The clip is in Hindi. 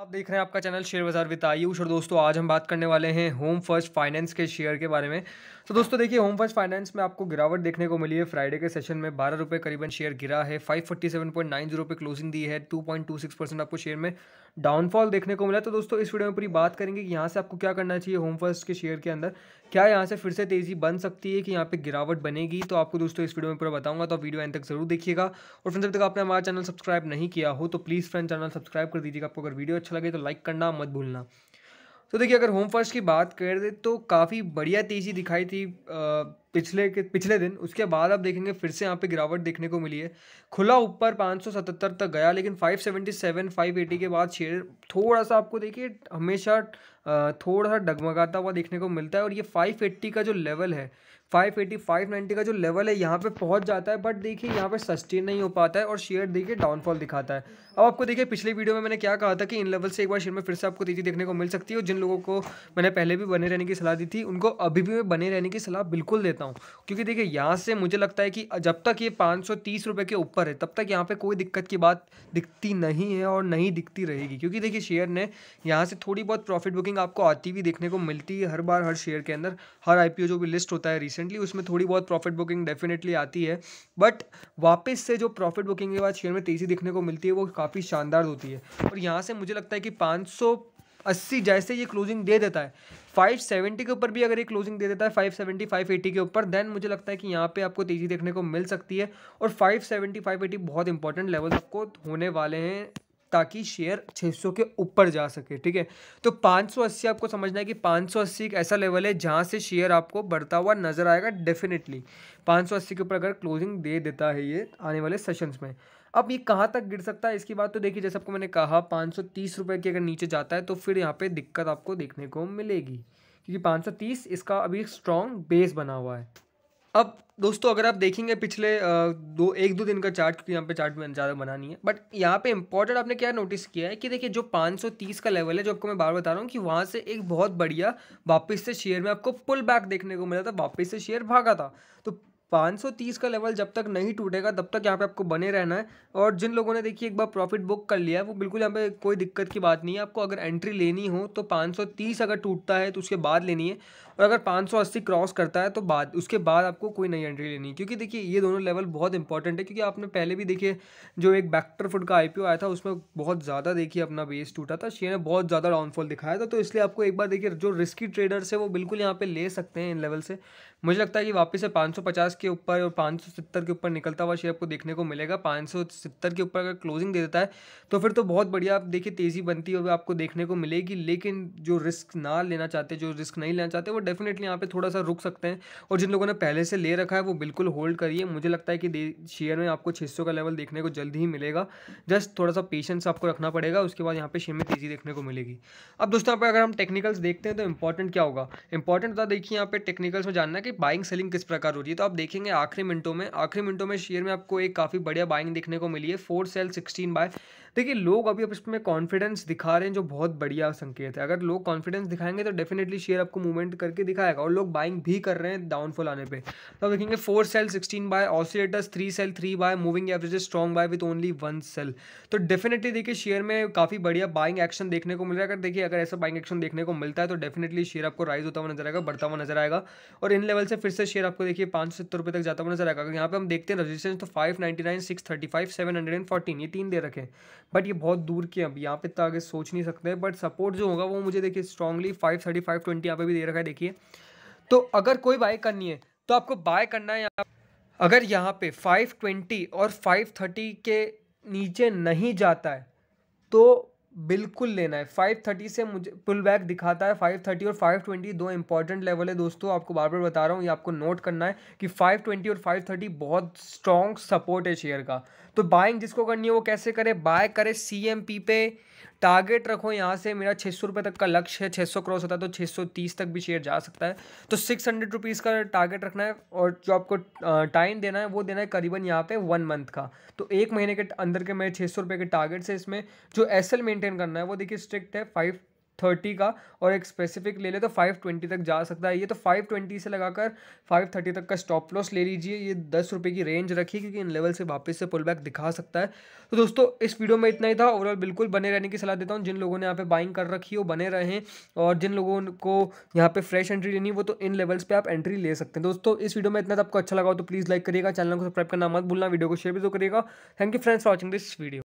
आप देख रहे हैं आपका चैनल शेयर बाजार विद आयुष और दोस्तों आज हम बात करने वाले हैं होम फर्स्ट फाइनेंस के शेयर के बारे में तो दोस्तों देखिए होम फर्स्ट फाइनेंस में आपको गिरावट देखने को मिली है फ्राइडे के सेशन में बारह रुपये करीबन शेयर गिरा है five forty seven point nine zero पर क्लोजिंग दी है two point two six percent आपको शेयर में डाउनफॉल देखने को मिला तो दोस्तों इस वीडियो में पूरी बात करेंगे कि यहाँ से आपको क्या करना चाहिए होम फर्स्ट के शेयर के अंदर क्या यहाँ से फिर से तेज़ी बन सकती है कि यहाँ पर गिरावट बनेगी तो आपको दोस्तों इस वीडियो में पूरा बताऊंगा तो वीडियो एंड तक जरूर देखिएगा और फ्रेंड्स जब तक आपने हमारा चैनल सब्सक्राइब नहीं किया हो तो प्लीज़ फ्रेंड चैनल सब्सक्राइब कर दीजिएगा आपको अगर वीडियो अच्छा लगे तो लाइक करना मत भूलना तो देखिए अगर होम फर्स्ट की बात करें तो काफ़ी बढ़िया तेज़ी दिखाई थी पिछले के पिछले दिन उसके बाद आप देखेंगे फिर से यहाँ पे गिरावट देखने को मिली है खुला ऊपर 577 तक गया लेकिन 577 580 के बाद शेयर थोड़ा सा आपको देखिए हमेशा थोड़ा सा डगमगाता हुआ देखने को मिलता है और ये 580 का जो लेवल है 580 590 का जो लेवल है यहाँ पे पहुँच जाता है बट देखिए यहाँ पे सस्टेन नहीं हो पाता है और शेयर देखिए डाउनफॉल दिखाता है अब आपको देखिए पिछले वीडियो में मैंने क्या कहा था कि इन लेवल से एक बार शेयर में फिर से आपको तेज़ी देखने को मिल सकती है और जिन लोगों को मैंने पहले भी बने रहने की सलाह दी थी उनको अभी भी मैं बने रहने की सलाह बिल्कुल देता देता हूँ क्योंकि देखिए यहाँ से मुझे लगता है कि जब तक ये पाँच सौ तीस रुपये के ऊपर है तब तक यहाँ पे कोई दिक्कत की बात दिखती नहीं है और नहीं दिखती रहेगी क्योंकि देखिए शेयर ने यहाँ से थोड़ी बहुत प्रॉफिट बुकिंग आपको आती हुई देखने को मिलती है हर बार हर शेयर के अंदर हर आई जो भी लिस्ट होता है रिसेंटली उसमें थोड़ी बहुत प्रॉफिट बुकिंग डेफिनेटली आती है बट वापस से जो प्रॉफिट बुकिंग के बाद शेयर में तेज़ी दिखने को मिलती है वो काफ़ी शानदार होती है और यहाँ से मुझे लगता है कि पाँच अस्सी जैसे ये क्लोजिंग दे देता है फाइव सेवेंटी के ऊपर भी अगर ये क्लोजिंग दे देता है फाइव सेवेंटी फाइव एटी के ऊपर देन मुझे लगता है कि यहाँ पे आपको तेज़ी देखने को मिल सकती है और फाइव सेवेंटी फाइव एटी बहुत इंपॉर्टेंट लेवल आपको होने वाले हैं ताकि शेयर 600 के ऊपर जा सके ठीक है तो 580 आपको समझना है कि 580 एक ऐसा लेवल है जहाँ से शेयर आपको बढ़ता हुआ नज़र आएगा डेफिनेटली 580 के ऊपर अगर क्लोजिंग दे देता है ये आने वाले सेशंस में अब ये कहाँ तक गिर सकता है इसकी बात तो देखिए जैसे आपको मैंने कहा पाँच सौ तीस रुपये की अगर नीचे जाता है तो फिर यहाँ पे दिक्कत आपको देखने को मिलेगी क्योंकि पाँच सौ तीस इसका अभी स्ट्रॉन्ग बेस बना हुआ है अब दोस्तों अगर आप देखेंगे पिछले दो एक दो दिन का चार्ट क्योंकि यहाँ पे चार्ट में ज़्यादा बना नहीं है बट यहाँ पे इंपॉर्टेंट आपने क्या नोटिस किया है कि देखिए जो 530 का लेवल है जो आपको मैं बार बता रहा हूँ कि वहाँ से एक बहुत बढ़िया वापस से शेयर में आपको पुल बैक देखने को मिला था वापस से शेयर भागा था तो 530 का लेवल जब तक नहीं टूटेगा तब तक यहाँ पे आपको बने रहना है और जिन लोगों ने देखिए एक बार प्रॉफिट बुक कर लिया है वो बिल्कुल यहाँ पे कोई दिक्कत की बात नहीं है आपको अगर एंट्री लेनी हो तो 530 अगर टूटता है तो उसके बाद लेनी है और अगर 580 क्रॉस करता है तो बाद उसके बाद आपको कोई नई एंट्री लेनी है क्योंकि देखिए ये दोनों लेवल बहुत इंपॉर्टेंट है क्योंकि आपने पहले भी देखिए जो एक बैक्टर फूड का आई आया था उसमें बहुत ज़्यादा देखिए अपना बेस टूटा था शेयर ने बहुत ज़्यादा डाउनफॉल दिखाया था तो इसलिए आपको एक बार देखिए जो रिस्की ट्रेडर्स है वो बिल्कुल यहाँ पर ले सकते हैं इन लेवल से मुझे लगता है कि वापस से पाँच के ऊपर और पाँच सौ सत्तर के ऊपर निकलता हुआ शेयर आपको देखने को मिलेगा पाँच सौ सत्तर के ऊपर अगर क्लोजिंग दे देता है तो फिर तो बहुत बढ़िया आप देखिए तेज़ी बनती है आपको देखने को मिलेगी लेकिन जो रिस्क ना लेना चाहते जो रिस्क नहीं लेना चाहते वो डेफिनेटली यहाँ पर थोड़ा सा रुक सकते हैं और जिन लोगों ने पहले से ले रखा है वो बिल्कुल होल्ड करिए मुझे लगता है कि शेयर में आपको छः का लेवल देखने को जल्द ही मिलेगा जस्ट थोड़ा सा पेशेंस आपको रखना पड़ेगा उसके बाद यहाँ पर शेयर में तेज़ी देखने को मिलेगी अब दोस्तों यहाँ पर अगर हम टेक्निकल्स देखते हैं तो इंपॉर्टेंट क्या होगा इंपॉर्टेंट तो था देखिए यहाँ पे टेक्निकल्स में जानना कि बाइंग सेलिंग किस प्रकार हो रही है तो आप देखेंगे आखिरी मिनटों में आखिरी मिनटों में शेयर में आपको एक काफ़ी बढ़िया बाइंग देखने को मिली है फोर सेल सिक्सटीन बाय देखिए लोग अभी अब इसमें कॉन्फिडेंस दिखा रहे हैं जो बहुत बढ़िया संकेत है अगर लोग कॉन्फिडेंस दिखाएंगे तो डेफिनेटली शेयर आपको मूवमेंट करके दिखाएगा और लोग बाइंग भी कर रहे हैं डाउनफॉल आने पर तो देखेंगे four sell sixteen buy oscillators three sell three buy moving average strong buy with only one sell तो डेफिनेटली देखिए शेयर में काफ़ी बढ़िया बाइंग एक्शन देखने को मिल रहा है अगर देखिए अगर ऐसा बाइंग एक्शन देखने को मिलता है तो डेफिनेटली शेयर आपको राइज होता हुआ नजर आएगा बढ़ता हुआ नजर आएगा और इन लेवल से फिर से शेयर आपको देखिए पांच सौ सत्तर तक जाता हुआ नजर आएगा यहाँ पे हम देखते हैं रजिस्टेंस तो five ninety nine six thirty five seven hundred and fourteen ये तीन दे रखे बट ये बहुत दूर के अभी यहाँ पे तो आगे सोच नहीं सकते बट सपोर्ट जो होगा वो मुझे देखिए strongly five thirty five twenty यहाँ पे भी दे रखा है देखिए तो अगर कोई बाय करनी है तो आपको बाय करना है यहाँ अगर यहाँ पे फाइव ट्वेंटी और फाइव थर्टी के नीचे नहीं जाता है तो बिल्कुल लेना है फाइव थर्टी से मुझे पुल बैक दिखाता है फाइव थर्टी और फाइव ट्वेंटी दो इंपॉर्टेंट लेवल है दोस्तों आपको बार बार बता रहा हूँ ये आपको नोट करना है कि फाइव ट्वेंटी और फाइव थर्टी बहुत स्ट्रॉन्ग सपोर्ट है शेयर का तो बाइंग जिसको करनी है वो कैसे करे बाय करे सी एम पी पे टारगेट रखो यहाँ से मेरा छः सौ रुपये तक का लक्ष्य है छः सौ क्रॉस होता है तो छः सौ तीस तक भी शेयर जा सकता है तो सिक्स हंड्रेड रुपीज़ का टारगेट रखना है और जो आपको टाइम देना है वो देना है करीबन यहाँ पे वन मंथ का तो एक महीने के अंदर के मेरे छः सौ रुपये के टारगेट से इसमें जो एस एल मेंटेन करना है वो देखिए स्ट्रिक्ट है फाइव थर्टी का और एक स्पेसिफिक ले ले तो फाइव ट्वेंटी तक जा सकता है ये तो फाइव ट्वेंटी से लगाकर फाइव थर्टी तक का स्टॉप लॉस ले लीजिए ये दस रुपये की रेंज रखिए क्योंकि इन लेवल से वापस से पुल बैक दिखा सकता है तो दोस्तों इस वीडियो में इतना ही था ओवरऑल बिल्कुल बने रहने की सलाह देता हूँ जिन लोगों ने यहाँ पे बाइंग कर रखी हो बने रहें और जिन लोगों को यहाँ पे फ्रेश एंट्री लेनी वो तो इन लेवल्स पर आप एंट्री ले सकते हैं दोस्तों इस वीडियो में इतना आपको अच्छा लगा तो प्लीज़ लाइक करिएगा चैनल को सब्सक्राइब करना मत भूलना वीडियो को शेयर भी तो करिएगा thank you friends for watching this video